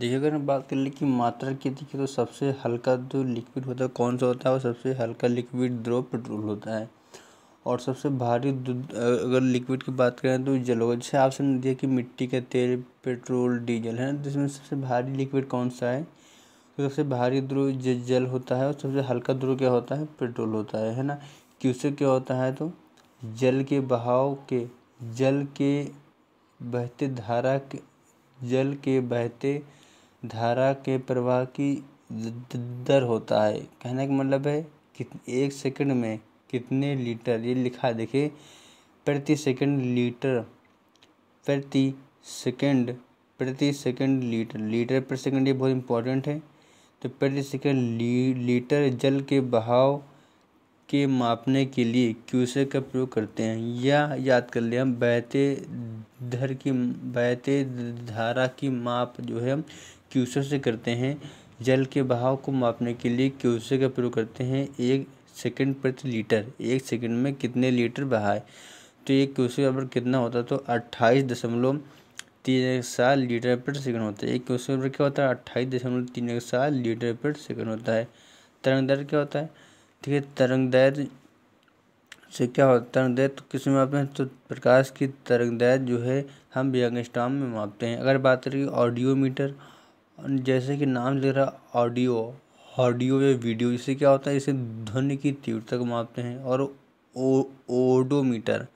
देखिए अगर हम बात कर ले कि मात्रा की देखिए तो सबसे हल्का जो लिक्विड होता है कौन सा होता है वो सबसे हल्का लिक्विड द्रव पेट्रोल होता है और सबसे भारी अगर लिक्विड की बात करें तो जल होगा जैसे ऑप्शन दिया कि मिट्टी का तेल पेट्रोल डीजल है ना जिसमें तो सबसे भारी लिक्विड कौन सा है तो सबसे भारी द्रव जल होता है और सबसे हल्का द्रव क्या होता है पेट्रोल होता है है ना उससे क्या होता है तो जल के बहाव के जल के बहते धारा के जल के बहते धारा के प्रवाह की दर होता है कहने का मतलब है कि एक सेकंड में कितने लीटर ये लिखा देखिए प्रति सेकंड लीटर प्रति सेकंड प्रति सेकंड लीटर लीटर पर सेकंड ये बहुत इम्पोर्टेंट है तो प्रति सेकंड ली, लीटर जल के बहाव के मापने के लिए क्यूसे का प्रयोग करते हैं या याद कर लिया हम बहते धर की बहते धारा की माप जो है हम क्यूसर से करते हैं जल के बहाव को मापने के लिए क्यूसे का प्रयोग करते हैं एक सेकंड प्रति लीटर एक सेकंड में कितने लीटर बहाए तो एक क्यूसे बराबर कितना होता है तो अट्ठाईस दशमलव तीन एक साल लीटर प्रति सेकंड होता है एक क्यूसे बराबर क्या होता है अट्ठाईस दशमलव तीन एक साल लीटर प्रति सेकंड होता है तरंग दैर्घ्य क्या होता है ठीक है तरंग दैर्घ्य से क्या होता है तरंग दैर्घ्य तो किस में मापते हैं तो प्रकाश की तरंग दैर्घ्य जो है हम व्यंगस्टाम में मापते हैं अगर बात करें ऑडियोमीटर मीटर जैसे कि नाम ले रहा ऑडियो ऑडियो या वीडियो इससे क्या होता है इसे ध्वनि की तीव्रता को मापते हैं और ओ ओडोमीटर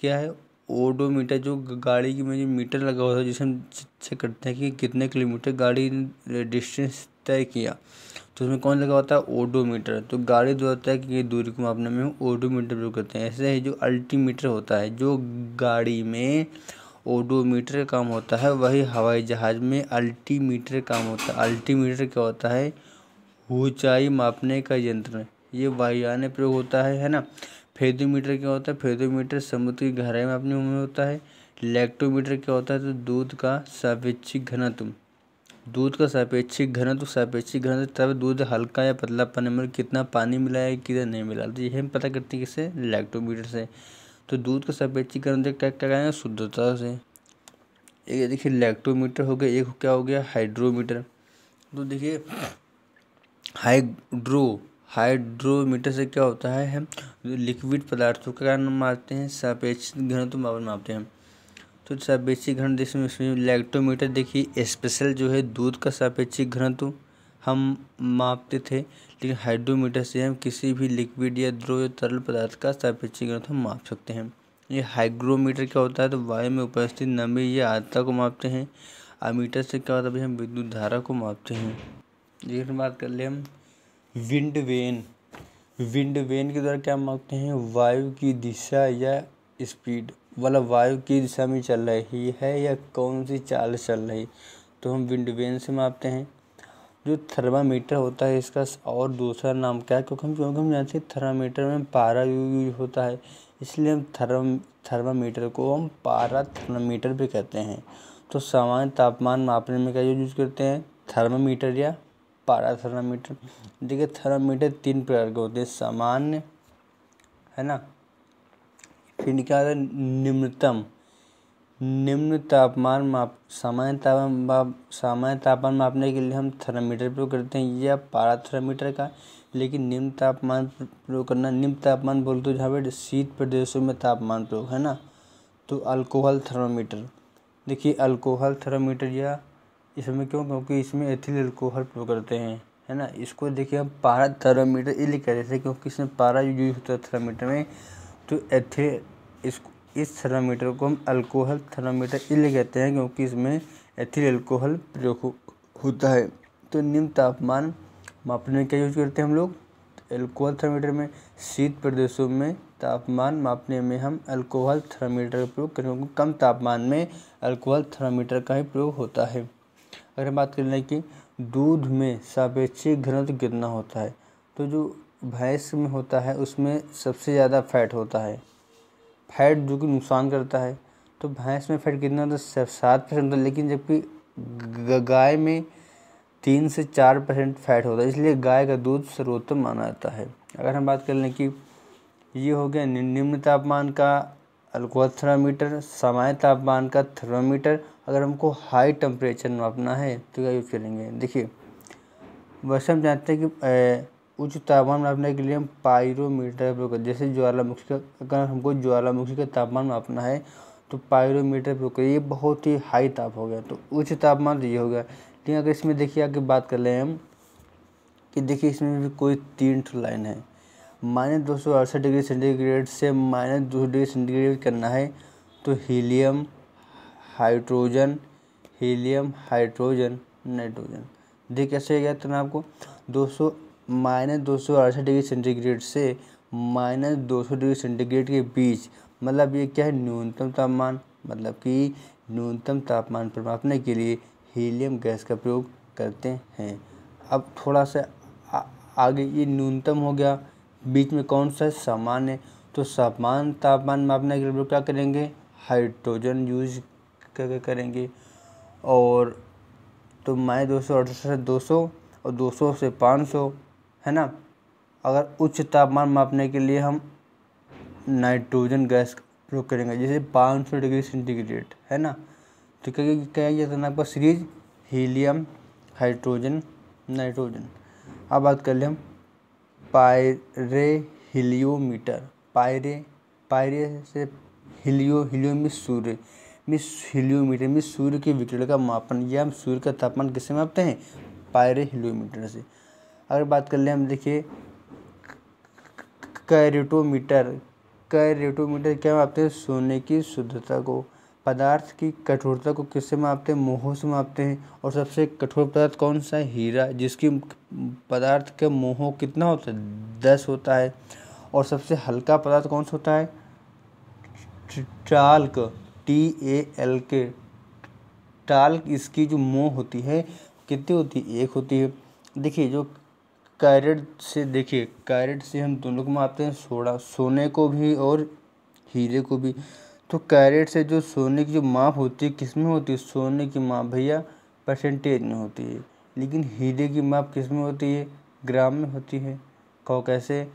क्या है ओडोमीटर जो गाड़ी की में जो मीटर लगा हुआ था जिसे हम चेक करते हैं कि कितने किलोमीटर गाड़ी डिस्टेंस तय किया तो उसमें कौन लगा होता है ओडोमीटर तो गाड़ी जो होता है कि दूरी को मापने में ओडोमीटर प्रयोग करते हैं ऐसे ही जो अल्टीमीटर होता है जो गाड़ी में ओडोमीटर काम होता है वही हवाई जहाज़ में अल्टीमीटर काम होता है अल्टीमीटर क्या होता है ऊंचाई मापने का यंत्र ये वायुयान प्रयोग होता है है ना फेदोमीटर क्या होता है फेदोमीटर समुद्र की गहराई में अपने में होता है लैक्टोमीटर क्या होता है तो दूध का सापेक्षिक घनत्व दूध का सापेक्षिक घनत्व सापेक्षिक घनत्व तब दूध हल्का या पतला पानी में कितना पानी मिला है कितना नहीं मिला तो यह हम पता करते हैं किससे लैक्टोमीटर से तो दूध का संपेचीकरण देख क्या लगाएंगे शुद्धता से एक देखिए लैक्टोमीटर हो गया एक क्या हो गया हाइड्रोमीटर तो देखिए हाइड्रो हाइड्रोमीटर से क्या होता है हम लिक्विड पदार्थों का कारण मापते हैं सापेक्ष तो मापन मापते हैं तो सापेक्षिक घन जिसमें इसमें लैक्टोमीटर देखिए स्पेशल जो है दूध का सापेक्षिक घनत्व तो हम मापते थे लेकिन हाइड्रोमीटर से हम किसी भी लिक्विड या द्रव या तरल पदार्थ का सापेक्षिक घनत्व हम माप सकते हैं ये हाइग्रोमीटर क्या होता है तो वायु में उपस्थित नमी या आर्द्रता को मापते हैं और मीटर से क्या होता है हम विद्युत धारा को मापते हैं लेकिन बात कर ले हम विंड वेन विंड वेन के द्वारा क्या मापते हैं वायु की दिशा या स्पीड वाला वायु की दिशा में चल रही है या कौन सी चाल चल रही तो हम विंड वेन से मापते हैं जो थर्मामीटर होता है इसका और दूसरा नाम क्या है क्योंकि हम क्योंकि हम जानते हैं थर्मामीटर में पारा यूज होता है इसलिए हम थर्म थर्मामीटर को हम पारा थर्मामीटर भी कहते हैं तो सामान्य तापमान मापने में क्या यूज करते हैं थर्मामीटर या पारा थर्मामीटर देखिए थर्मामीटर तीन प्रकार के होते हैं सामान्य है ना फिर निकाल निम्नतम निम्न तापमान माप सामान्य तापमान सामान्य तापमान मापने के लिए हम थर्मामीटर प्रयोग करते हैं या पारा थर्मामीटर का लेकिन निम्न तापमान प्रयोग करना निम्न तापमान बोलते हो जहाँ पर शीत प्रदेशों में तापमान प्रयोग है ना तो अल्कोहल थर्मामीटर देखिए अल्कोहल थर्मामीटर या इसमें क्यों क्योंकि इसमें एथिल अल्कोहल प्रयोग करते हैं है ना इसको देखिए हम पारा थर्मामीटर इसलिए कह रहे थे क्योंकि इसमें पारा यूज होता है थर्मामीटर में तो एथिल इसको इस थर्मामीटर को हम अल्कोहल थर्मामीटर इसलिए कहते हैं क्योंकि इसमें एथिल अल्कोहल प्रयोग होता है तो निम्न तापमान मापने में क्या यूज करते हैं हम लोग अल्कोहल थर्मामीटर में शीत प्रदेशों में तापमान मापने में हम अल्कोहल थर्मामीटर का प्रयोग करें क्योंकि कम तापमान में अल्कोहल थर्मामीटर का ही प्रयोग होता है अगर हम बात कर लें कि दूध में सापेक्षिक घनत्व कितना होता है तो जो भैंस में होता है उसमें सबसे ज़्यादा फैट होता है फैट जो कि नुकसान करता है तो भैंस में फैट कितना होता है सात परसेंट होता है लेकिन जबकि गाय में तीन से चार परसेंट फैट होता है इसलिए गाय का दूध सर्वोत्तम माना जाता है अगर हम बात कर लें कि ये हो गया निम्न तापमान का अल्कोहल थर्मामीटर सामान्य तापमान का थर्मामीटर अगर हमको हाई टेम्परेचर मापना है तो क्या यूज़ करेंगे देखिए वैसे हम जानते हैं कि उच्च तापमान मापने के लिए हम पायरोमीटर का प्रयोग करें जैसे ज्वालामुखी का अगर हमको ज्वालामुखी का तापमान मापना है तो पायरोमीटर प्रयोग करिए बहुत ही हाई ताप हो गया तो उच्च तापमान तो ये हो गया लेकिन अगर इसमें देखिए आगे बात कर लें हम कि देखिए इसमें भी कोई तीन लाइन है माइनस दो सौ अड़सठ डिग्री सेंटीग्रेड से माइनस दो डिग्री सेंटीग्रेड करना है तो helium hydrogen helium hydrogen nitrogen देखिए कैसे गया तो ना आपको दो सौ माइनस दो सौ अड़सठ डिग्री सेंटीग्रेड से माइनस दो सौ डिग्री सेंटीग्रेड के बीच मतलब ये क्या है न्यूनतम तापमान मतलब कि न्यूनतम तापमान पर मापने के लिए हीलियम गैस का प्रयोग करते हैं अब थोड़ा सा आगे ये न्यूनतम हो गया बीच में कौन सा है सामान्य तो सामान्य तापमान मापने के लिए क्या करेंगे हाइड्रोजन यूज करके करेंगे और तो माइनस दो सौ अड़सठ दो सौ और दो सौ से पाँच सौ है ना अगर उच्च तापमान मापने के लिए हम नाइट्रोजन गैस प्रयोग करेंगे जैसे 500 डिग्री सेंटीग्रेड है ना तो क्या क्या जाता है आपका सीरीज हीलियम हाइड्रोजन नाइट्रोजन अब बात कर लें हम पायरे हिलियोमीटर पायरे पायरे से हिलियो हिलियो मिस सूर्य मिस हिलियोमीटर मिस सूर्य के विकिरण का मापन या हम सूर्य का तापमान किससे मापते हैं पायरे हिलियोमीटर से अगर बात कर लें हम देखिए कैरेटोमीटर कैरेटोमीटर क्या मापते हैं सोने की शुद्धता को पदार्थ की कठोरता को किससे मापते हैं मोह से मापते हैं और सबसे कठोर पदार्थ कौन सा है हीरा जिसकी पदार्थ का मोह कितना होता है दस होता है और सबसे हल्का पदार्थ कौन सा होता है talc T A L K talc इसकी जो मोह होती है कितनी होती है एक होती है देखिए जो कैरेट से देखिए कैरेट से हम दोनों को मापते हैं सोड़ा सोने को भी और हीरे को भी तो कैरेट से जो सोने की जो माप होती है किस में होती है सोने की माप भैया परसेंटेज में होती है लेकिन हीरे की माप किस में होती है ग्राम में होती है कहो कैसे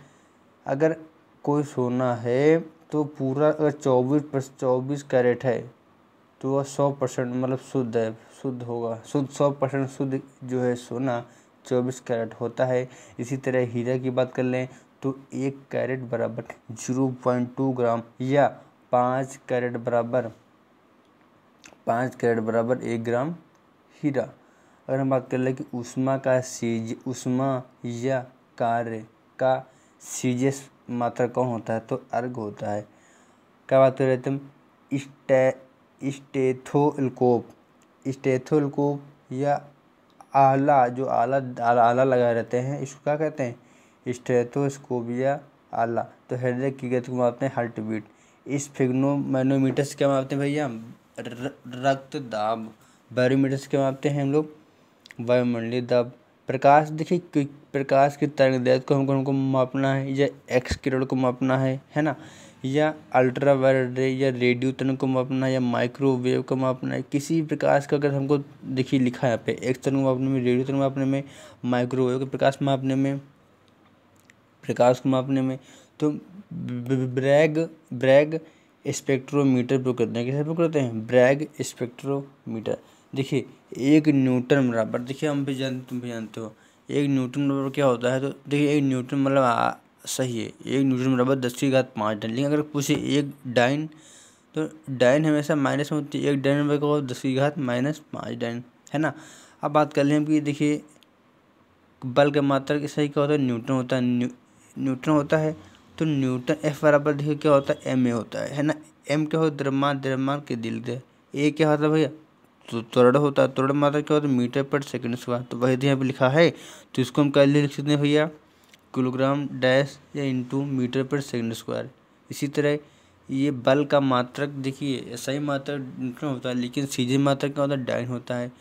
अगर कोई सोना है तो पूरा अगर चौबीस चौबीस कैरेट है तो वह सौ परसेंट मतलब शुद्ध है शुद्ध होगा शुद्ध सौ परसेंट शुद्ध जो है सोना चौबीस कैरेट होता है इसी तरह हीरा की बात कर लें तो एक कैरेट बराबर जीरो पॉइंट टू ग्राम या पाँच कैरेट बराबर पाँच कैरेट बराबर एक ग्राम हीरा अगर हम बात कर लें कि उष्मा का सीज उष्मा या कार्य का सीजस मात्रा कौन होता है तो अर्घ होता है क्या बात कर रहे तुम स्टे स्टेथोलकोप स्टेथोलकोप या आला जो आला आला, आला लगाए रहते हैं इसको क्या कहते हैं स्टेथोस्कोबिया आला तो हृदय की गति को मापते हैं हार्ट बीट इस मैनोमीटर से क्या मापते हैं भैया रक्त दाब बैरोमीटर से क्या मापते हैं हम लोग वायुमंडलीय दाब प्रकाश देखिए प्रकाश की तरंग दैत को हमको हमको मापना है या एक्स किरण को मापना है है ना या अल्ट्रा वाइड रे या रेडियो तरंग को मापना है या माइक्रोवेव को मापना है किसी भी प्रकाश का अगर हमको देखिए लिखा है यहाँ पे एक्स तरंग मापने में रेडियो तरंग मापने में माइक्रोवेव के प्रकाश मापने में प्रकाश को मापने में तो ब्रैग ब्रैग स्पेक्ट्रोमीटर प्रयोग करते हैं कैसे प्रयोग करते हैं ब्रैग स्पेक्ट्रोमीटर देखिए एक न्यूटन बराबर देखिए हम भी जानते तुम भी जानते हो एक न्यूटन बराबर क्या होता है तो देखिए एक न्यूटन मतलब सही है एक न्यूटन बराबर दस की घात पाँच डन लेकिन अगर पूछे एक डाइन तो डाइन हमेशा माइनस में होती है एक डाइन बराबर दस की घात माइनस पाँच डाइन है ना अब बात कर लें कि देखिए बल का मात्रा के सही क्या होता है न्यूटन होता है न्यू, न्यूटन होता है तो न्यूटन एफ बराबर देखिए क्या होता है एम ए होता है है ना एम क्या होता है द्रव्यमान द्रव्यमान के दिल दे ए क्या होता है भैया तो त्वरण होता है त्वरण मात्रा क्या होता है मीटर पर सेकंड स्क्वायर तो वही यहाँ पर लिखा है तो इसको हम कैसे लिख सकते हैं भैया किलोग्राम डैश या इंटू मीटर पर सेकंड स्क्वायर इसी तरह ये बल का मात्रक देखिए ही मात्रक न्यूटन होता है लेकिन सीधे मात्रक क्या होता है डाइन होता है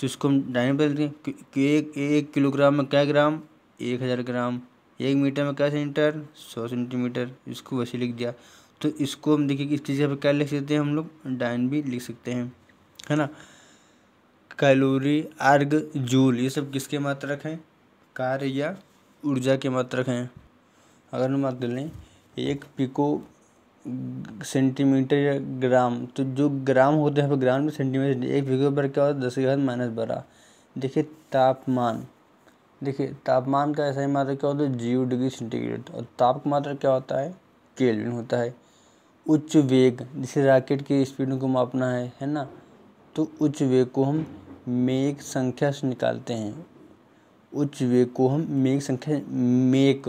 तो इसको हम डाइन पर देखें एक एक किलोग्राम में क्या ग्राम एक हज़ार ग्राम एक मीटर में क्या सेंटीमीटर सौ सेंटीमीटर इसको वैसे लिख दिया तो इसको हम देखिए इस चीज़ पर क्या लिख सकते हैं हम लोग डाइन भी लिख सकते हैं है ना कैलोरी अर्ग जूल ये सब किसके मात्रक हैं कार्य या ऊर्जा के मात्रक हैं अगर हम बात कर लें एक पिको सेंटीमीटर या ग्राम तो जो ग्राम होते हैं ग्राम में सेंटीमीटर एक पिको पर क्या होता है दस ग्राम माइनस बारह देखिए तापमान देखिए तापमान का ऐसा ही मात्रा क्या होता है जीरो डिग्री सेंटीग्रेड और ताप का मात्रा क्या होता है केल्विन होता है उच्च वेग जिसे रॉकेट की स्पीड को मापना है है ना तो उच्च वेग को हम मेघ संख्या से निकालते हैं उच्च वेग को हम मेघ संख्या मेक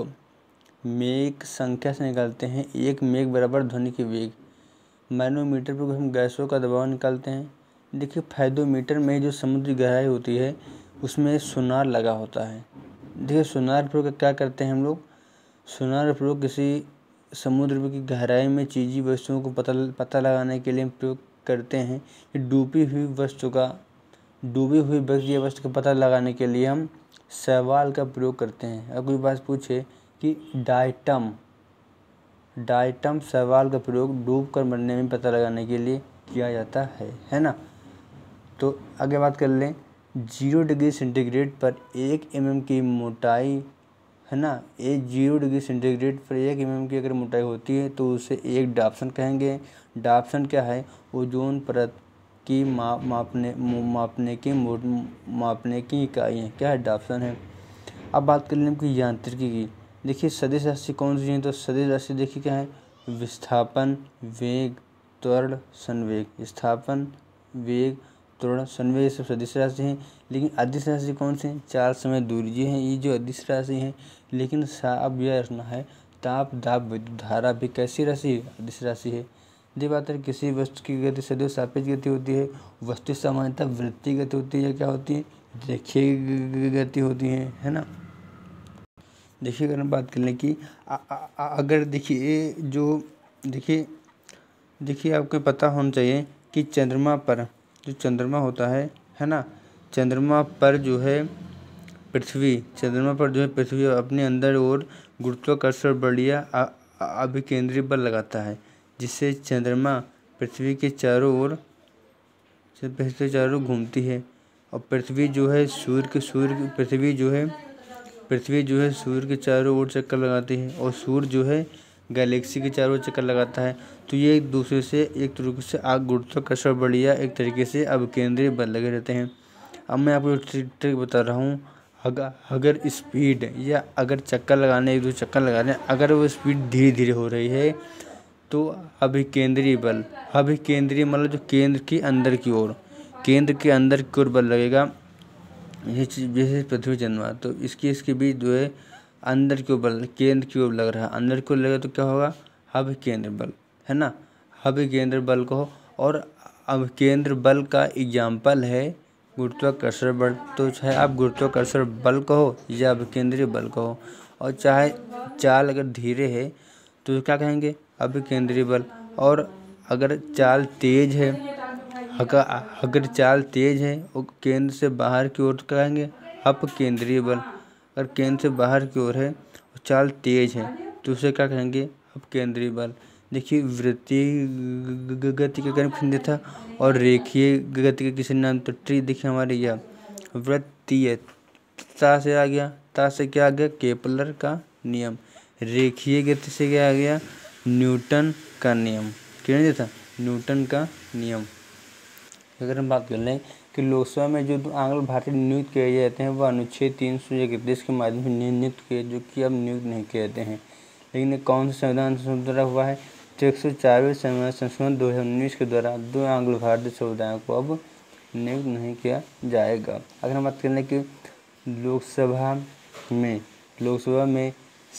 मेक संख्या से निकालते हैं एक मेघ बराबर ध्वनि के वेग मैनोमीटर पर हम गैसों का दबाव निकालते हैं देखिए फैदोमीटर में जो समुद्री गहराई होती है उसमें सुनार लगा होता है देखिए सुनार प्रयोग क्या करते हैं हम लोग सुनार प्रयोग किसी समुद्र की गहराई में चीजी वस्तुओं को पता पता लगाने के लिए प्रयोग करते हैं डूबी हुई वस्तु का डूबी हुई वस्तु या वस्तु का पता लगाने के लिए हम सवाल का प्रयोग करते हैं अगर कोई बात पूछे कि डाइटम डाइटम सवाल का प्रयोग डूब कर मरने में पता लगाने के लिए किया जाता है है ना तो आगे बात कर लें जीरो डिग्री सेंटीग्रेड पर एक एम mm की मोटाई है ना एक जीरो डिग्री सेंटीग्रेड पर एक एम mm की अगर मोटाई होती है तो उसे एक डाप्सन कहेंगे डाप्सन क्या है ओजोन परत की माप मापने मापने की मापने की इकाइयाँ क्या है है अब बात कर लें यांत्रिकी की देखिए सदिश राशि कौन सी है तो सदिश राशि देखिए क्या है विस्थापन वेग त्वरण संवेग स्थापन वेग त्वरण संवेग सब सदिश राशि हैं लेकिन अधिस राशि कौन सी है चार समय दूरी हैं ये जो अधिस राशि हैं लेकिन सा अब यह रखना है ताप दाप विद्युत धारा भी कैसी राशि है अधिस राशि है द्विमात्र किसी वस्तु की गति सदैव सापेक्ष गति होती है वस्तु सामान्यतः वृत्ति गति होती है क्या होती है देखिए गति होती है है ना देखिए अगर हम बात कर लें कि अगर देखिए जो देखिए देखिए आपको पता होना चाहिए कि चंद्रमा पर जो चंद्रमा होता है है ना चंद्रमा पर जो है पृथ्वी चंद्रमा पर जो है पृथ्वी अपने अंदर और गुरुत्वाकर्षण बढ़िया अभिकेंद्रीय बल लगाता है जिससे चंद्रमा पृथ्वी के चारों ओर पृथ्वी के चारों घूमती है और पृथ्वी जो है सूर्य के सूर्य पृथ्वी जो है पृथ्वी जो है सूर्य के चारों ओर चक्कर लगाती है और सूर्य जो है गैलेक्सी के चारों ओर चक्कर लगाता है तो ये एक दूसरे से एक तरीके से आग गुरुत्वाकर्षण बढ़िया एक तरीके से अब केंद्रीय बल लगे रहते हैं अब मैं आपको ट्रिक बता रहा हूँ अगर स्पीड या अगर चक्कर लगाने एक दो चक्कर लगाने अगर वो स्पीड धीरे धीरे हो रही है तो अभिकेंद्रीय बल अभिकेंद्रीय मतलब जो केंद्र के अंदर की ओर केंद्र के अंदर की ओर बल लगेगा ये चीज जैसे पृथ्वी चंद्रमा तो इसकी इसके बीच जो है अंदर की ओर बल केंद्र की ओर लग रहा है अंदर की ओर लगेगा तो क्या होगा हब केंद्र बल है ना हब केंद्र बल को और अब केंद्र बल का एग्जाम्पल है गुरुत्वाकर्षण बल तो चाहे आप गुरुत्वाकर्षण बल कहो या अभिकेंद्रीय बल कहो और चाहे चाल अगर धीरे है तो क्या कहेंगे अब केंद्रीय बल और अगर चाल तेज है अगर चाल तेज है वो केंद्र से बाहर की ओर कहेंगे अप केंद्रीय बल अगर केंद्र से बाहर की ओर है और चाल तेज है तो उसे क्या कहेंगे अप केंद्रीय बल देखिए वृत्तीय गति का कर्म किसने था और रेखीय गति का किसी नाम तो ट्री देखिए हमारे यह वृत्तीय ता से आ गया ता से क्या आ गया केपलर का नियम रेखीय गति से क्या आ गया न्यूटन का नियम क्या नहीं देता न्यूटन का नियम अगर हम बात कर लें कि लोकसभा में जो आंग्ल भारतीय नियुक्त किए जाते हैं वह अनुच्छेद तीन सौ इकतीस के माध्यम से नियुक्त किए जो कि अब नियुक्त नहीं किए जाते हैं लेकिन कौन सा संविधान द्वारा हुआ है तो एक सौ चारवें संविधान संशोधन दो हज़ार उन्नीस के द्वारा दो आंग्ल भारतीय समुदायों को अब नियुक्त नहीं किया जाएगा अगर हम बात कर लें कि लोकसभा में लोकसभा में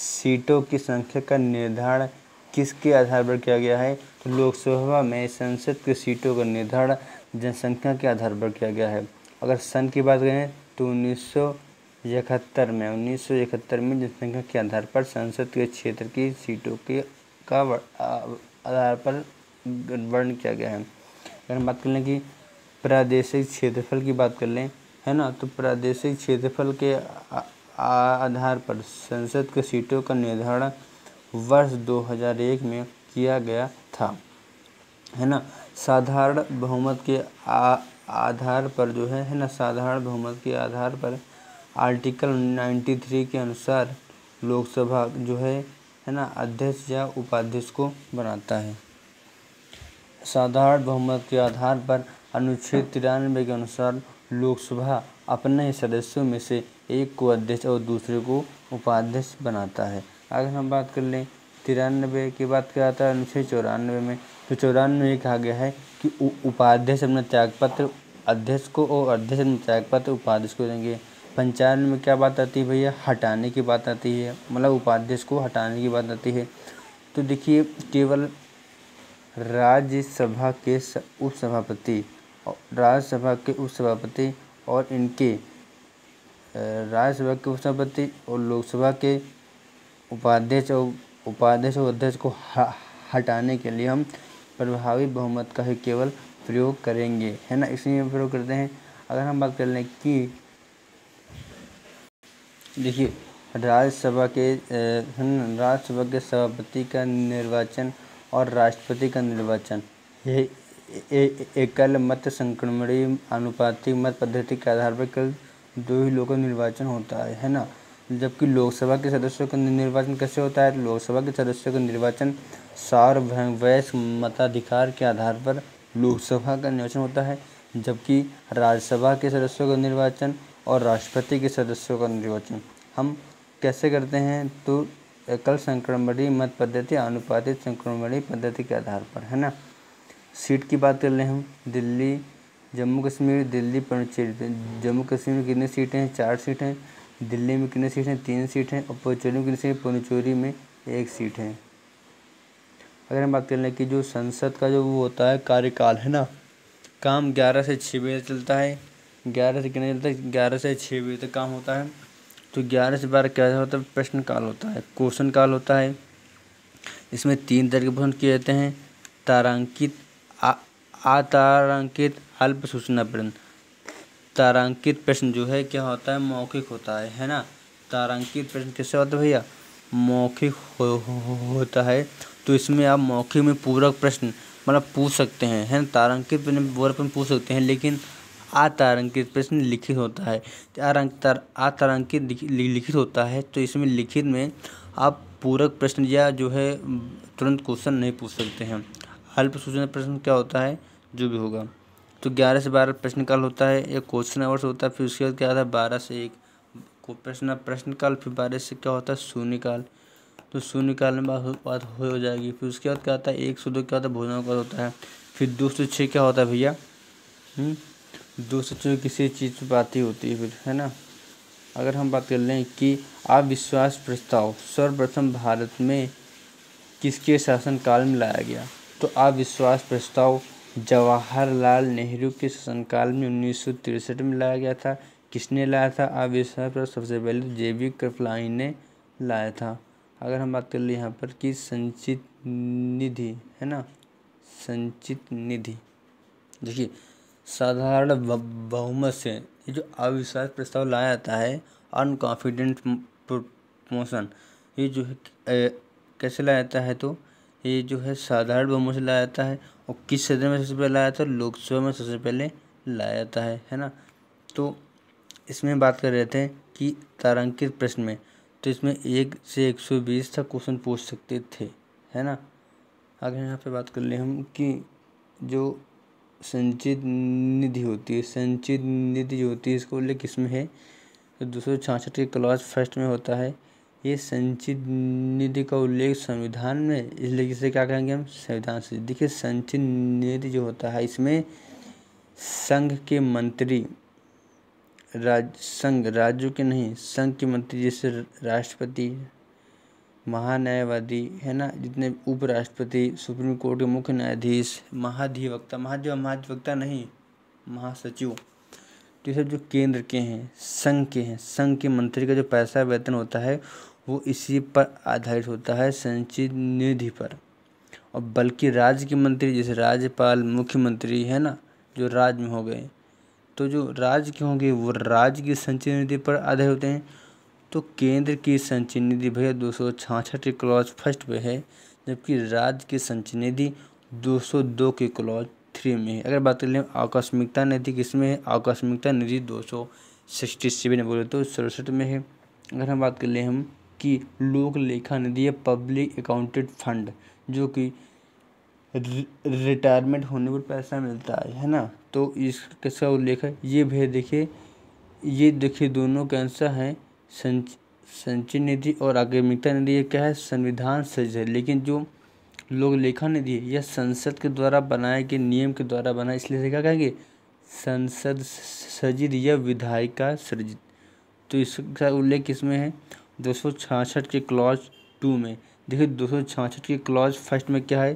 सीटों की संख्या का निर्धारण किसके आधार पर किया गया है तो लोकसभा में संसद की सीटों का निर्धारण जनसंख्या के आधार पर किया गया है अगर सन की बात करें तो उन्नीस इकहत्तर में उन्नीस में जनसंख्या के आधार पर संसद के क्षेत्र की सीटों के का आधार पर वर्ण किया गया है अगर हम बात कर लें कि प्रादेशिक क्षेत्रफल की बात कर लें है ना तो प्रादेशिक क्षेत्रफल के आधार पर संसद के सीटों का निर्धारण वर्ष 2001 में किया गया था है ना साधारण बहुमत के आ, आधार पर जो है है ना साधारण बहुमत के आधार पर आर्टिकल 93 के अनुसार लोकसभा जो है है ना अध्यक्ष या उपाध्यक्ष को बनाता है साधारण बहुमत के आधार पर अनुच्छेद तिरानवे के अनुसार लोकसभा अपने सदस्यों में से एक को अध्यक्ष और दूसरे को उपाध्यक्ष बनाता है अगर हम बात कर लें तिरानवे की बात किया जाता है अनुच्छेद चौरानवे में तो चौरानवे में कहा गया है कि उपाध्यक्ष अपना त्यागपत्र अध्यक्ष को और अध्यक्ष अपना त्यागपत्र उपाध्यक्ष को देंगे पंचायत में क्या बात आती है भैया हटाने की बात आती है मतलब उपाध्यक्ष को हटाने की बात आती है तो देखिए केवल राज्यसभा के उपसभापति राज्यसभा के उपसभापति और इनके राज्यसभा के उपसभापति और लोकसभा के उपाध्यक्ष और उपाध्यक्ष और अध्यक्ष को हटाने के लिए हम प्रभावी बहुमत का ही केवल प्रयोग करेंगे है ना इसलिए प्रयोग करते हैं अगर हम बात कर लें कि देखिए राज्यसभा के राज्यसभा के सभापति का निर्वाचन और राष्ट्रपति का निर्वाचन ये एकल मत संक्रमणीय अनुपातिक मत पद्धति के आधार पर कल दो ही लोगों का निर्वाचन होता है है ना जबकि लोकसभा के सदस्यों का निर्वाचन कैसे होता है तो लोकसभा के सदस्यों का निर्वाचन सार्वभौम मताधिकार के आधार पर लोकसभा का निर्वाचन होता है जबकि राज्यसभा के सदस्यों का निर्वाचन और राष्ट्रपति के सदस्यों का निर्वाचन हम कैसे करते हैं तो एकल संक्रमणी मत पद्धति अनुपातित संक्रमणी पद्धति के आधार पर है ना सीट की बात कर लें हम दिल्ली जम्मू कश्मीर दिल्ली पंडचेरी जम्मू कश्मीर में कितनी सीटें हैं चार सीटें दिल्ली में कितने सीट हैं तीन सीट हैं और पुदुचेरी में कितनी सीट पुदुचेरी में एक सीट है अगर हम बात कर लें कि जो संसद का जो वो होता है कार्यकाल है ना काम ग्यारह से छः बजे चलता है ग्यारह से कितने चलता है ग्यारह से छः बजे तक काम होता है तो ग्यारह से बारह क्या होता है प्रश्न काल होता है क्वेश्चन काल होता है इसमें तीन तरह के प्रश्न किए जाते हैं तारांकित अतारांकित अल्प सूचना प्रश्न तारांकित प्रश्न जो है क्या होता है मौखिक होता है है ना तारांकित प्रश्न किससे होता है भैया मौखिक हो, हो, हो, होता है तो इसमें आप मौखिक में पूरक प्रश्न मतलब पूछ सकते हैं है ना तारांकित प्रश्न पूरक प्रश्न पूछ सकते हैं लेकिन अतारांकित प्रश्न लिखित होता है अतारांकित लिखित होता है तो इसमें लिखित में आप पूरक प्रश्न या जो है तुरंत क्वेश्चन नहीं पूछ सकते हैं अल्प सूचना प्रश्न क्या होता है जो भी होगा तो ग्यारह से बारह प्रश्न काल होता है एक क्वेश्चन आवर्स होता है फिर उसके बाद क्या होता है बारह से एक प्रश्न प्रश्न काल फिर बारह से क्या होता है शून्यकाल तो शून्यकाल में बात बात हो जाएगी फिर उसके बाद क्या होता है एक से दो क्या होता है भोजन काल होता है फिर दो से छः क्या होता है भैया हम्म, दो से छः किसी चीज़ पर बात ही होती है फिर है ना अगर हम बात कर लें कि अविश्वास प्रस्ताव सर्वप्रथम भारत में किसके शासनकाल में लाया गया तो अविश्वास प्रस्ताव जवाहरलाल नेहरू के शासनकाल में उन्नीस सौ तिरसठ में लाया गया था किसने लाया था आविष्कार पर सबसे पहले तो जे बी कृपलानी ने लाया था अगर हम बात कर लें यहाँ पर कि संचित निधि है ना संचित निधि देखिए साधारण बहुमत से ये जो अविश्वास प्रस्ताव लाया जाता है अनकॉन्फिडेंट प्रमोशन ये जो है कैसे लाया जाता है तो ये जो है साधारण बहुमत से लाया जाता है और किस सदन में सबसे पहले लाया था लोकसभा में सबसे पहले लाया जाता है है ना तो इसमें बात कर रहे थे कि तारांकित प्रश्न में तो इसमें एक से एक सौ बीस तक क्वेश्चन पूछ सकते थे है ना आगे यहाँ पे बात कर ले हम कि जो संचित निधि होती है संचित निधि जो होती है इसको बोले किस में है तो दो सौ छाछठ के क्लास फर्स्ट में होता है ये संचित निधि का उल्लेख संविधान में इसलिए इसे क्या कहेंगे हम संविधान से देखिए संचित निधि जो होता है इसमें संघ के मंत्री राज संघ राज्यों के नहीं संघ के मंत्री जैसे राष्ट्रपति महान्यायवादी है ना जितने उपराष्ट्रपति सुप्रीम कोर्ट के मुख्य न्यायाधीश महाधिवक्ता महाधिव महाधिवक्ता नहीं महासचिव तो ये सब जो केंद्र के हैं संघ के हैं संघ के मंत्री का जो पैसा वेतन होता है वो इसी पर आधारित होता है संचित निधि पर और बल्कि राज्य के मंत्री जैसे राज्यपाल मुख्यमंत्री है ना जो राज्य में हो गए तो जो राज्य के होंगे वो राज्य की संचित निधि पर आधारित होते हैं तो केंद्र की संचित निधि भैया दो सौ छाछठ के क्लॉज फर्स्ट पे है जबकि राज्य की संचित निधि दो सौ दो के क्लॉज थ्री में है अगर बात कर लें आकस्मिकता निधि किसमें है आकस्मिकता निधि दो सौ सिक्सटी सेवन बोले तो सड़सठ में है अगर हम बात कर लें हम कि लोक लेखा निधि या पब्लिक अकाउंटेड फंड जो कि रिटायरमेंट होने पर पैसा मिलता है है ना तो इस कैसा उल्लेख है ये भेद देखिए ये देखिए दोनों के है संच संचय निधि और आगमिकता निधि क्या है संविधान सज है लेकिन जो लोग लेखा निधि है यह संसद के द्वारा बनाए गए नियम के द्वारा बनाए इसलिए क्या कहेंगे संसद सजित या विधायिका सृजित तो इसका उल्लेख किसमें है दो सौ छाछठ के क्लॉज टू में देखिए दो सौ छाछठ के क्लॉज फर्स्ट में क्या है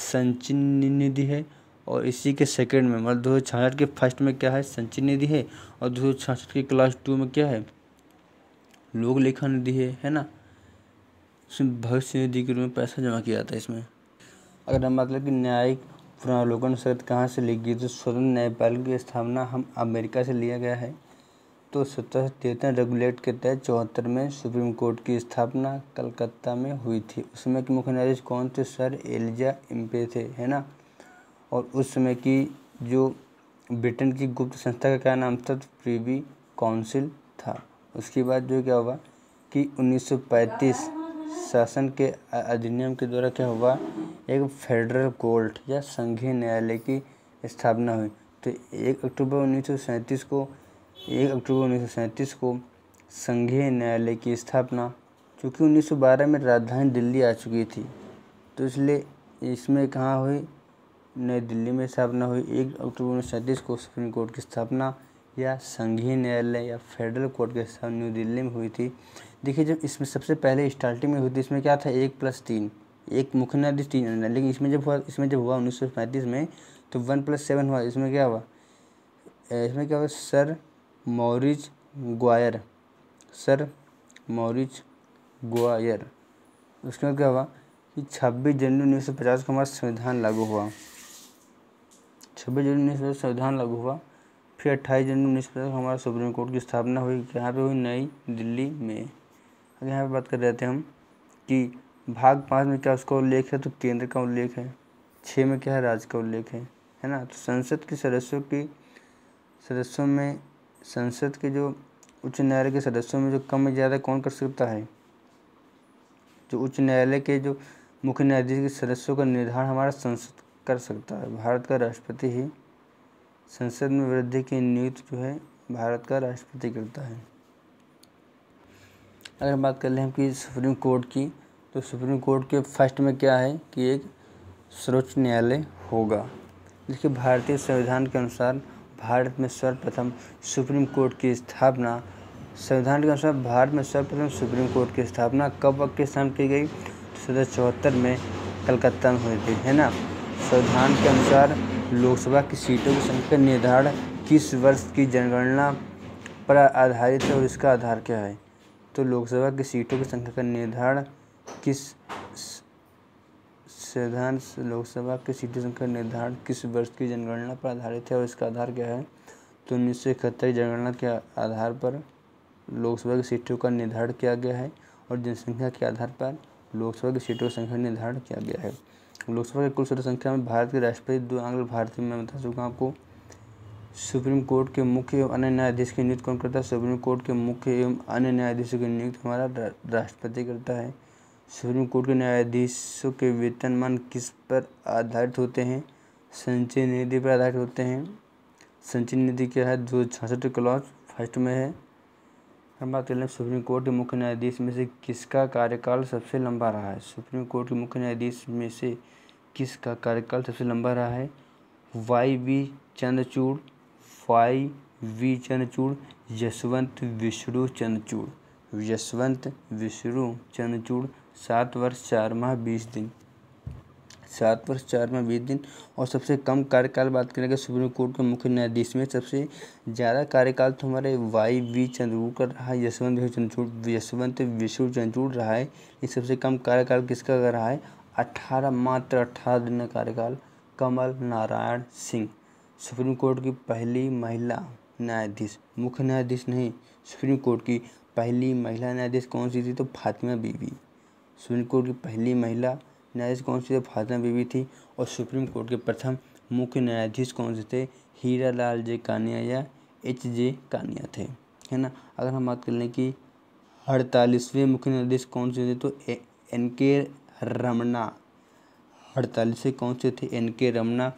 संचिन निधि है और इसी के सेकंड में मतलब दो सौ के फर्स्ट में क्या है संचिन निधि है और दो सौ के क्लास टू में क्या है लोक लेखा निधि है है ना इसमें भविष्य निधि के रूप में पैसा जमा किया जाता है इसमें अगर हम मतलब कि न्यायिक पुरावलोकन शर्त कहाँ से ली गई तो स्वतंत्र न्यायपालिका की स्थापना हम अमेरिका से लिया गया है तो सत्रह तिरपन रेगुलेट के तहत चौहत्तर में सुप्रीम कोर्ट की स्थापना कलकत्ता में हुई थी उस समय के मुख्य न्यायाधीश कौन थे सर एलिजा एम्पे थे है ना और उस समय की जो ब्रिटेन की गुप्त संस्था का क्या नाम था तो प्रीवी काउंसिल था उसके बाद जो क्या हुआ कि 1935 शासन के अधिनियम के द्वारा क्या हुआ एक फेडरल कोर्ट या संघीय न्यायालय की स्थापना हुई तो एक अक्टूबर उन्नीस को एक अक्टूबर उन्नीस को संघीय न्यायालय की स्थापना चूँकि 1912 में राजधानी दिल्ली आ चुकी थी तो इसलिए इसमें कहाँ हुई नई दिल्ली में स्थापना हुई एक अक्टूबर उन्नीस को सुप्रीम कोर्ट की स्थापना या संघीय न्यायालय या फेडरल कोर्ट के स्थापना न्यू दिल्ली में हुई थी देखिए जब इसमें सबसे पहले स्टार्टिंग में हुई थी इसमें क्या था एक प्लस तीन एक मुख्य न्यायाधीश तीन न्यायाधीश लेकिन इसमें जब हुआ इसमें जब हुआ उन्नीस में तो वन प्लस सेवन हुआ इसमें क्या हुआ इसमें क्या हुआ sir Maurice Gwyer sir Maurice Gwyer उसके बाद क्या हुआ कि छब्बीस जनवरी उन्नीस सौ पचास को हमारा संविधान लागू हुआ छब्बीस जनवरी उन्नीस सौ संविधान लागू हुआ फिर अट्ठाईस जनवरी उन्नीस सौ पचास को हमारा सुप्रीम कोर्ट की स्थापना हुई यहाँ पे हुई नई दिल्ली में अब यहाँ पे बात कर रहे थे हम कि भाग पाँच में क्या उसका उल्लेख है तो केंद्र का उल्लेख है छः में क्या है राज्य का उल्लेख है है ना तो संसद के सदस्यों की सदस्यों में संसद के जो उच्च न्यायालय के सदस्यों में जो कम ज़्यादा कौन कर सकता है जो उच्च न्यायालय के जो मुख्य न्यायाधीश के सदस्यों का निर्धारण हमारा संसद कर सकता है भारत का राष्ट्रपति ही संसद में वृद्धि की नियुक्ति जो है भारत का राष्ट्रपति करता है अगर बात कर लें हम कि सुप्रीम कोर्ट की तो सुप्रीम कोर्ट के फर्स्ट में क्या है कि एक सर्वोच्च न्यायालय होगा जिसके भारतीय संविधान के अनुसार भारत में सर्वप्रथम सुप्रीम कोर्ट की स्थापना संविधान के अनुसार भारत में सर्वप्रथम सुप्रीम कोर्ट की स्थापना कब वक्त के स्थान की गई सौ चौहत्तर में कलकत्ता में हुई थी है ना संविधान के अनुसार लोकसभा की सीटों की संख्या निर्धारण किस वर्ष की जनगणना पर आधारित है और इसका आधार क्या है तो लोकसभा की सीटों की संख्या का निर्धारण किस संविधान लोकसभा की सीटों संख्या निर्धारण किस वर्ष की जनगणना पर आधारित है और इसका आधार क्या है तो उन्नीस सौ इकहत्तर की जनगणना के आधार पर लोकसभा की सीटों का निर्धारण किया गया है और जनसंख्या के आधार पर लोकसभा की सीटों की संख्या निर्धारण किया गया है लोकसभा की कुल सदस्य संख्या में भारत के राष्ट्रपति दो आंग्ल भारतीय में बता चुका आपको सुप्रीम कोर्ट के मुख्य एवं अन्य न्यायाधीश की नियुक्त कौन करता है सुप्रीम कोर्ट के मुख्य एवं अन्य न्यायाधीशों की नियुक्त हमारा राष्ट्रपति करता है सुप्रीम कोर्ट के न्यायाधीशों के वेतनमान किस पर आधारित होते हैं संचय निधि पर आधारित होते हैं संचय निधि क्या है जो छाछठ क्लॉज फर्स्ट में है हम बात कर लें सुप्रीम कोर्ट के मुख्य न्यायाधीश में से किसका कार्यकाल सबसे लंबा रहा है सुप्रीम कोर्ट के मुख्य न्यायाधीश में से किसका कार्यकाल सबसे लंबा रहा है Y V Chandrachud Y V Chandrachud Yashwant Vishnu Chandrachud Yashwant Vishnu Chandrachud सात वर्ष चार माह बीस दिन सात वर्ष चार माह बीस दिन और सबसे कम कार्यकाल बात करेंगे सुप्रीम कोर्ट के मुख्य न्यायाधीश में सबसे ज़्यादा कार्यकाल तो हमारे वाई वी चंद्रचूड़ का रहा है यशवंत चंद्रचूड़ यशवंत विष्णु चंद्रचूड़ रहा है ये सबसे कम कार्यकाल किसका कर रहा है अट्ठारह मात्र अट्ठारह दिन का कार्यकाल कमल नारायण सिंह सुप्रीम कोर्ट की पहली महिला न्यायाधीश मुख्य न्यायाधीश नहीं सुप्रीम कोर्ट की पहली महिला न्यायाधीश कौन सी थी तो फातिमा बीवी सुप्रीम कोर्ट की पहली महिला न्यायाधीश कौन सी थी फातिमा बीवी थी और सुप्रीम कोर्ट के प्रथम मुख्य न्यायाधीश कौन से थे हीरा लाल जे कानिया या एच जे कानिया थे है ना अगर हम बात कर लें कि अड़तालीसवें मुख्य न्यायाधीश कौन से थे तो एन के रमना अड़तालीसवें कौन से थे एन के रमना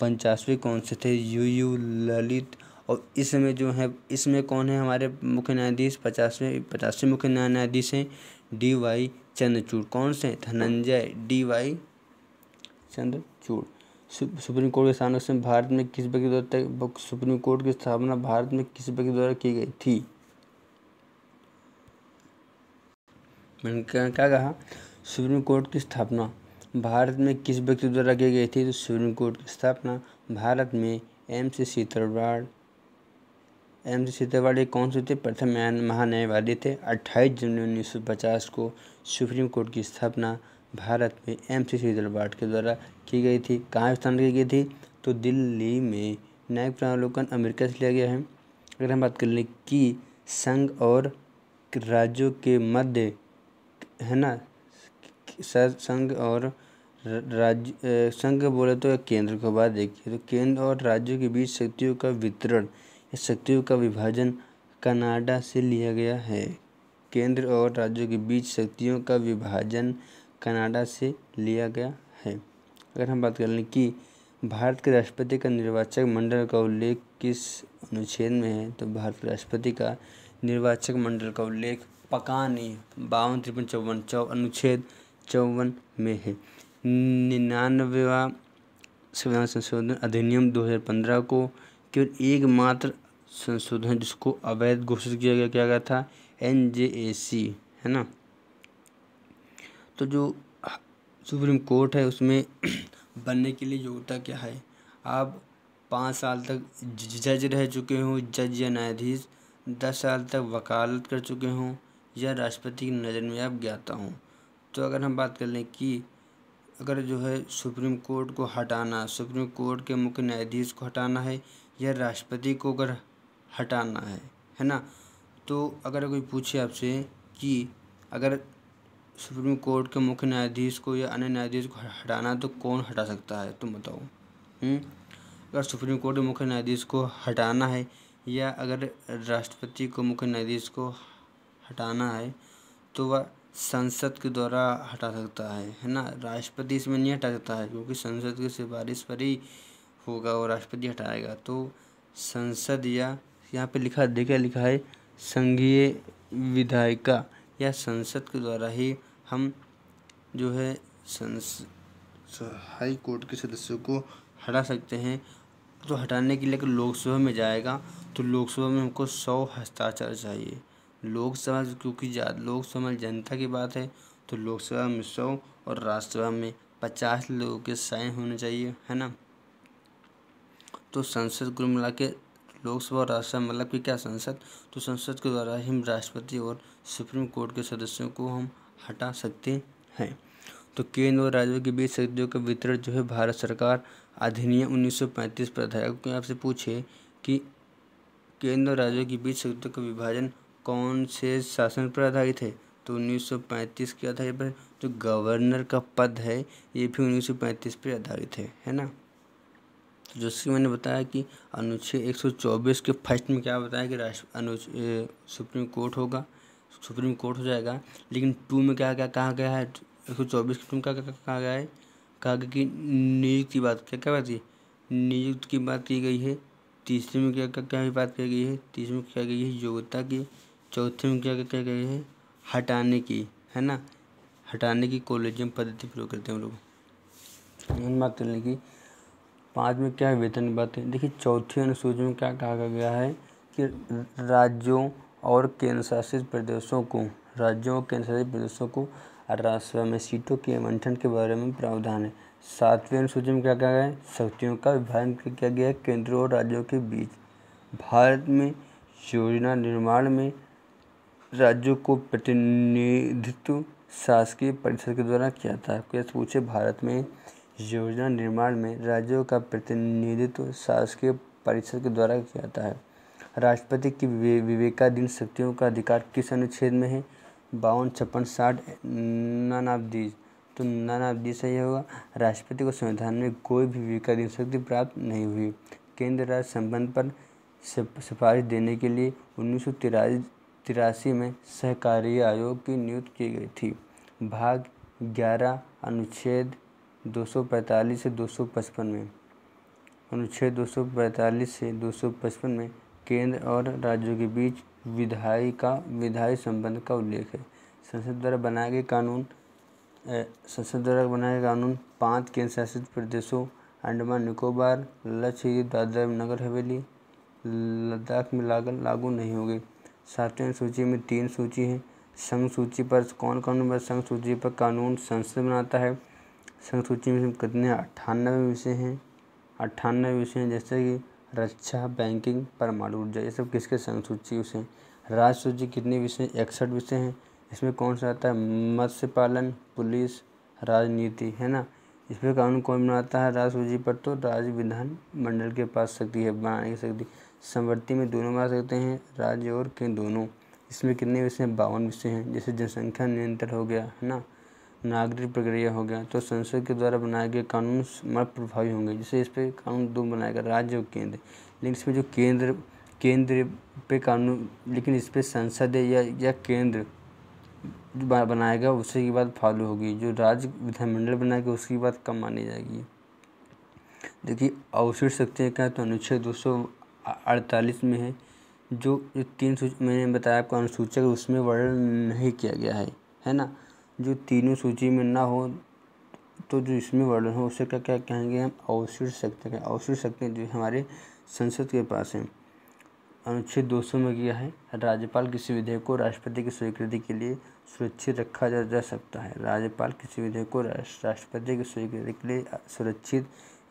पंचासवें कौन से थे यू यू ललित और इसमें जो है इसमें कौन है हमारे मुख्य न्यायाधीश पचासवें पचासवें मुख्य न्यायाधीश हैं डी वाई चंद्रचूड़ कौन से Dhananjay D Y Chandrachud supreme court के स्थापना भारत में किस व्यक्ति द्वारा सुप्रीम कोर्ट की स्थापना भारत में किस व्यक्ति द्वारा की गई थी मैंने क्या कहा सुप्रीम कोर्ट की स्थापना भारत में किस व्यक्ति द्वारा की गई थी तो सुप्रीम कोर्ट की स्थापना भारत में एम सी सीतरवाड़ एम सी सीतावाड़े कौन से थे प्रथम महान्यायवादी थे 28 जनवरी उन्नीस को सुप्रीम कोर्ट की स्थापना भारत में एम सी सीतावाड़ के द्वारा की गई थी कहाँ स्थान की गई थी तो दिल्ली में न्यायिक प्रावलोकन अमेरिका से लिया गया है अगर हम बात कर लें कि संघ और राज्यों के मध्य है ना संघ और राज्य संघ बोले तो केंद्र को बात देखिए तो केंद्र और राज्यों के बीच शक्तियों का वितरण शक्तियों का विभाजन कनाडा से लिया गया है केंद्र और राज्यों के बीच शक्तियों का विभाजन कनाडा से लिया गया है अगर हम बात कर लें कि भारत के राष्ट्रपति का निर्वाचक मंडल का उल्लेख किस अनुच्छेद में है तो भारत के राष्ट्रपति का निर्वाचक मंडल का उल्लेख पकानी बावन तिरपन चौवन चौ अनुच्छेद चौवन में है निन्यानवे संविधान संशोधन अधिनियम 2015 को केवल एकमात्र संशोधन जिसको अवैध घोषित किया गया क्या गया था एन जे ए सी है ना तो जो सुप्रीम कोर्ट है उसमें बनने के लिए योग्यता क्या है आप पाँच साल तक जज रह चुके हों जज या न्यायाधीश दस साल तक वकालत कर चुके हों या राष्ट्रपति की नज़र में आप ज्ञाता हूँ तो अगर हम बात कर लें कि अगर जो है सुप्रीम कोर्ट को हटाना सुप्रीम कोर्ट के मुख्य न्यायाधीश को हटाना है या राष्ट्रपति को अगर हटाना है है ना तो अगर कोई पूछे आपसे कि अगर सुप्रीम कोर्ट के मुख्य न्यायाधीश को या अन्य न्यायाधीश को हटाना है तो कौन हटा सकता है तुम बताओ हम्म? अगर सुप्रीम कोर्ट के मुख्य न्यायाधीश को हटाना है या अगर राष्ट्रपति को मुख्य न्यायाधीश को हटाना है तो वह संसद के द्वारा हटा सकता है है ना राष्ट्रपति इसमें नहीं हटा सकता है क्योंकि संसद की सिफारिश पर ही होगा और राष्ट्रपति हटाएगा तो संसद या यहाँ पे लिखा देखा लिखा है संघीय विधायिका या संसद के द्वारा ही हम जो है संस हाई कोर्ट के सदस्यों को हटा सकते हैं तो हटाने के लिए अगर लोकसभा में जाएगा तो लोकसभा में हमको सौ हस्ताक्षर चाहिए लोकसभा क्योंकि लोकसभा जनता की बात है तो लोकसभा में सौ और राज्यसभा में पचास लोगों के साइन होने चाहिए है ना तो संसद कुल मिला के लोकसभा और राज्यसभा मतलब कि क्या संसद तो संसद के द्वारा हम राष्ट्रपति और सुप्रीम कोर्ट के सदस्यों को हम हटा सकते हैं तो केंद्र और राज्यों के बीच सदियों का वितरण जो है भारत सरकार अधिनियम 1935 पर पैंतीस क्योंकि आपसे पूछे कि केंद्र और राज्यों के बीच शक्तियों का विभाजन कौन से शासन पर आधारित है तो 1935 के आधार पर जो गवर्नर का पद है ये भी 1935 पर आधारित है है ना तो जैसे कि मैंने बताया कि अनुच्छेद चौबीस के फर्स्ट में क्या बताया कि राष्ट्र अनुच्छेद सुप्रीम कोर्ट होगा सुप्रीम कोर्ट हो जाएगा लेकिन टू में क्या क्या कहा गया है एक सौ चौबीस के टू में क्या क्या कहा गया है कहा गया कि नियुक्त की बात क्या क्या बात की नियुक्ति की बात की गई है तीसरे में क्या क्या क्या बात की गई है तीसरे में क्या गई है योग्यता की चौथे में क्या क्या क्या गई है हटाने की है ना हटाने की कॉलेजियम पद्धति प्रयोग करते हैं हम लोग बात कर लेंगे पाँच में क्या है वेतन बातें देखिए चौथी अनुसूची में क्या कहा गया है कि राज्यों और केंद्र शासित प्रदेशों को राज्यों और केंद्र शासित प्रदेशों को राज्यसभा में सीटों के आवंटन के बारे में प्रावधान है सातवें अनुसूची में क्या कहा गया है शक्तियों का विभाजन किया गया है केंद्र और राज्यों के बीच भारत में योजना निर्माण में राज्यों को प्रतिनिधित्व शासकीय परिषद के द्वारा किया था है पूछे भारत में योजना निर्माण में राज्यों का प्रतिनिधित्व शासकीय परिषद के द्वारा किया जाता है राष्ट्रपति की विवेकाधीन शक्तियों का अधिकार किस अनुच्छेद में है बावन छप्पन साठ दीज तो दीज सही होगा राष्ट्रपति को संविधान में कोई भी विवेकाधीन शक्ति प्राप्त नहीं हुई केंद्र राज्य संबंध पर सिफारिश देने के लिए उन्नीस सौ तिरासी में सहकारी आयोग की नियुक्ति की गई थी भाग ग्यारह अनुच्छेद 245 से 255 में अनुच्छेद 245 से 255 में केंद्र और राज्यों के बीच विधायी का विधायी संबंध का उल्लेख है संसद द्वारा बनाए गए कानून संसद द्वारा बनाए गए कानून पांच केंद्र शासित प्रदेशों अंडमान निकोबार लक्षद्वीप दादरा नगर हवेली लद्दाख में लागल लागू नहीं होंगे सातवें सूची में तीन सूची है संघ सूची पर कौन कानून संघ सूची पर कानून संसद बनाता है संघ सूची में कितने अट्ठानवे विषय हैं अट्ठानवे विषय हैं जैसे कि रक्षा बैंकिंग परमाणु ऊर्जा ये सब किसके संघ सूची विषय हैं राज्य सूची कितने विषय इकसठ विषय हैं इसमें कौन सा आता है मत्स्य पालन पुलिस राजनीति है ना इसमें कानून कौन बनाता है राज्य सूची पर तो राज्य विधान मंडल के पास शक्ति है बनाने की शक्ति समवर्ती में दोनों बना सकते हैं राज्य और के दोनों इसमें कितने विषय हैं बावन विषय हैं जैसे जनसंख्या नियंत्रण हो गया है ना नागरिक प्रक्रिया हो गया तो संसद के द्वारा बनाए गए कानून प्रभावी होंगे जैसे इस पर कानून दो बनाया गया राज्य और केंद्र लेकिन इसमें जो केंद्र केंद्र पे कानून लेकिन इस पर संसद या या केंद्र बनाएगा उसी के बाद फॉलो होगी जो राज्य विधानमंडल बनाएगा उसकी बात कम मानी जाएगी देखिए अवशिष्ट शक्तियाँ क्या तो अनुच्छेद दो सौ अड़तालीस में है जो तीन सूच मैंने बताया आपको अनुसूचक उसमें वर्णन नहीं किया गया है है ना जो तीनों सूची में ना हो तो जो इसमें वर्णन हो उसे क्या क्या कहेंगे हम अवशिष्ट शक्ति कहें अवशिष्ट शक्ति जो हमारे संसद के पास है अनुच्छेद दो सौ में किया है राज्यपाल किसी विधेयक को राष्ट्रपति की स्वीकृति के लिए सुरक्षित रखा जा, जा सकता है राज्यपाल किसी विधेयक को राष्ट्रपति की स्वीकृति के लिए सुरक्षित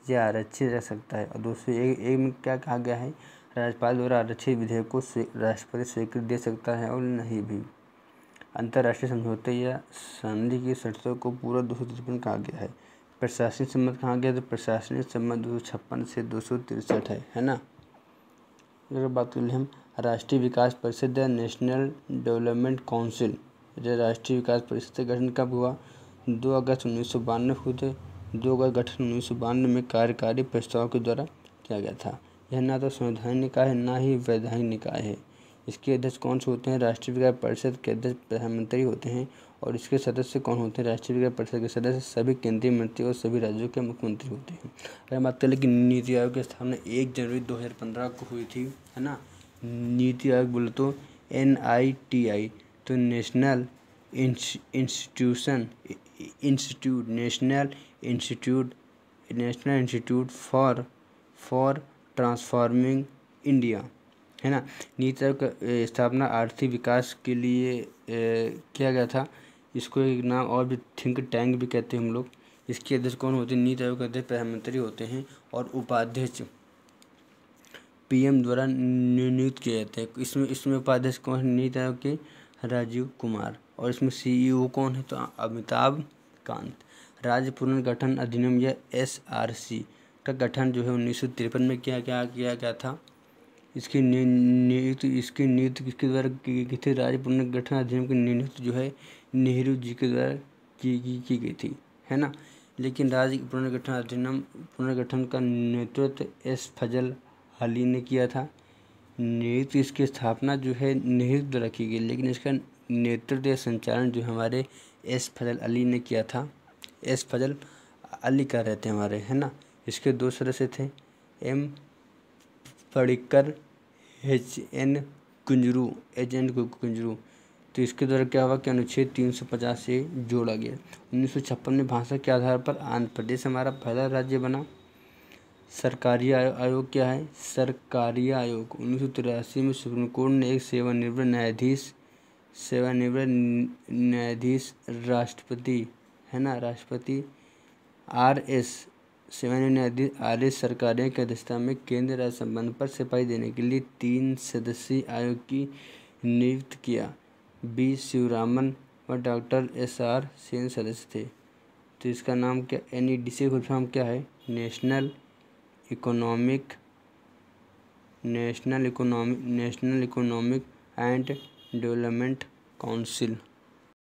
या आरक्षित रह सकता है और सौ एक एक में क्या कहा गया है राज्यपाल द्वारा आरक्षित विधेयक को राष्ट्रपति स्वीकृति दे सकता है और नहीं भी अंतर्राष्ट्रीय समझौते या संधि की शर्तों को पूरा दो सौ तिरपन कहा गया है प्रशासनिक संबंध कहा गया तो प्रशासनिक संबंध दो सौ छप्पन से दो सौ तिरसठ है है ना अगर बात कर हम राष्ट्रीय विकास परिषद या नेशनल डेवलपमेंट काउंसिल जो राष्ट्रीय विकास परिषद का गठन कब हुआ दो अगस्त उन्नीस सौ बानवे हुए दो अगस्त गठन उन्नीस सौ बानवे में कार्यकारी प्रस्ताव के द्वारा किया गया था यह ना तो संवैधानिक निकाय है ना ही वैधानिक निकाय है इसके अध्यक्ष कौन से होते हैं राष्ट्रीय विकास परिषद के अध्यक्ष प्रधानमंत्री होते हैं और इसके सदस्य कौन होते हैं राष्ट्रीय विकास परिषद के सदस्य सभी केंद्रीय मंत्री और सभी राज्यों के मुख्यमंत्री होते हैं अगर हम बात करें कि नीति आयोग की स्थापना एक जनवरी दो हज़ार पंद्रह को हुई थी है ना नीति आयोग बोले तो एन आई टी आई तो national institution institute national institute national institute for for transforming India है ना नीति आयोग का स्थापना आर्थिक विकास के लिए ए, किया गया था इसको एक नाम और भी थिंक टैंक भी कहते हैं हम लोग इसके अध्यक्ष कौन होते हैं नीति आयोग के अध्यक्ष प्रधानमंत्री होते हैं और उपाध्यक्ष पीएम द्वारा नियुक्त किए जाते हैं इसमें इसमें उपाध्यक्ष कौन है नीति आयोग के राजीव कुमार और इसमें सीईओ e कौन है तो अमिताभ कांत राज्य पुनर्गठन अधिनियम या एस का गठन जो है उन्नीस में किया क्या किया गया था इसकी नियुक्ति इसकी नियुक्ति किसके द्वारा किसी राज्य पुनर्गठन अधिनियम की नियुक्त जो है नेहरू जी के द्वारा की की, की गई थी है ना लेकिन राज्य पुनर्गठन अधिनियम पुनर्गठन का नेतृत्व एस फजल अली ने किया था नियुक्ति इसकी स्थापना जो है नेहरू द्वारा की गई लेकिन इसका नेतृत्व या संचालन जो हमारे एस फजल अली ने किया था एस फजल अली कर रहे थे हमारे है ना इसके दो सदस्य थे एम फड़िकर H N Kunzru H N Kunzru तो इसके द्वारा क्या हुआ कि अनुच्छेद तीन सौ पचास से जोड़ा गया उन्नीस सौ छप्पन में भाषा के आधार पर आंध्र प्रदेश हमारा पहला राज्य बना सरकारी आयो, आयोग क्या है सरकारी आयोग उन्नीस सौ तिरासी में सुप्रीम कोर्ट ने एक सेवानिवृत्त न्यायाधीश सेवानिवृत्त न्यायाधीश राष्ट्रपति है ना राष्ट्रपति आर एस सेवानियों ने आदेश सरकारें की अध्यक्षता में केंद्र राज्य संबंध पर सिपाही देने के लिए तीन सदस्यीय आयोग की नियुक्त किया बी शिवरामन व डॉक्टर एस आर सेन सदस्य थे तो इसका नाम क्या N E D C full form क्या है national economic national economic national economic and development council